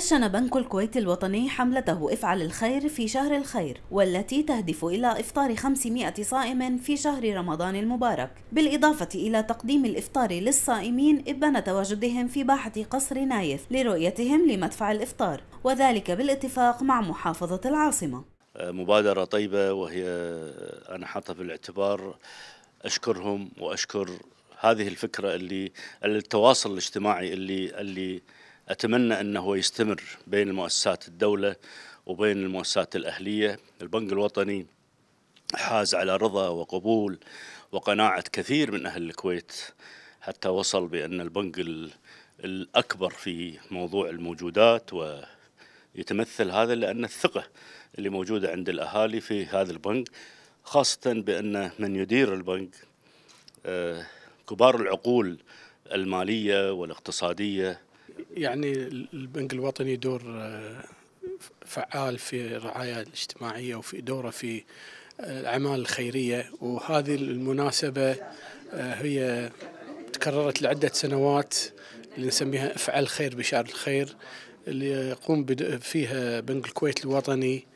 نشن بنك الكويت الوطني حملته افعل الخير في شهر الخير والتي تهدف إلى إفطار 500 صائم في شهر رمضان المبارك بالإضافة إلى تقديم الإفطار للصائمين إبان تواجدهم في باحة قصر نايف لرؤيتهم لمدفع الإفطار وذلك بالاتفاق مع محافظة العاصمة مبادرة طيبة وهي أنا حاطها في الاعتبار أشكرهم وأشكر هذه الفكرة اللي التواصل الاجتماعي اللي اللي أتمنى أنه يستمر بين المؤسسات الدولة وبين المؤسسات الأهلية البنك الوطني حاز على رضا وقبول وقناعة كثير من أهل الكويت حتى وصل بأن البنك الأكبر في موضوع الموجودات ويتمثل هذا لأن الثقة اللي موجودة عند الأهالي في هذا البنك خاصة بأن من يدير البنك آه، كبار العقول المالية والاقتصادية يعني البنك الوطني دور آه، فعال في الرعاية الاجتماعية وفي دوره في آه، الأعمال الخيرية وهذه المناسبة آه، هي تكررت لعدة سنوات اللي نسميها افعل خير بشار الخير اللي يقوم فيها بنك الكويت الوطني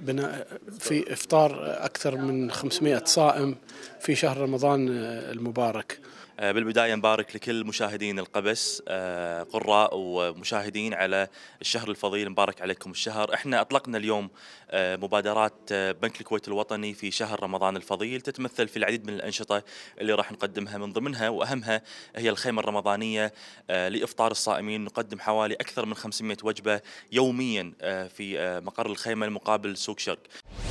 بناء في افطار اكثر من 500 صائم في شهر رمضان المبارك آه، بالبداية مبارك لكل مشاهدين القبس آه، قراء ومشاهدين على الشهر الفضيل مبارك عليكم الشهر احنا أطلقنا اليوم آه، مبادرات بنك الكويت الوطني في شهر رمضان الفضيل تتمثل في العديد من الأنشطة اللي راح نقدمها من ضمنها وأهمها هي الخيمة الرمضانية لإفطار الصائمين نقدم حوالي أكثر من 500 وجبة يوميا في مقر الخيمة المقابل سوق شرق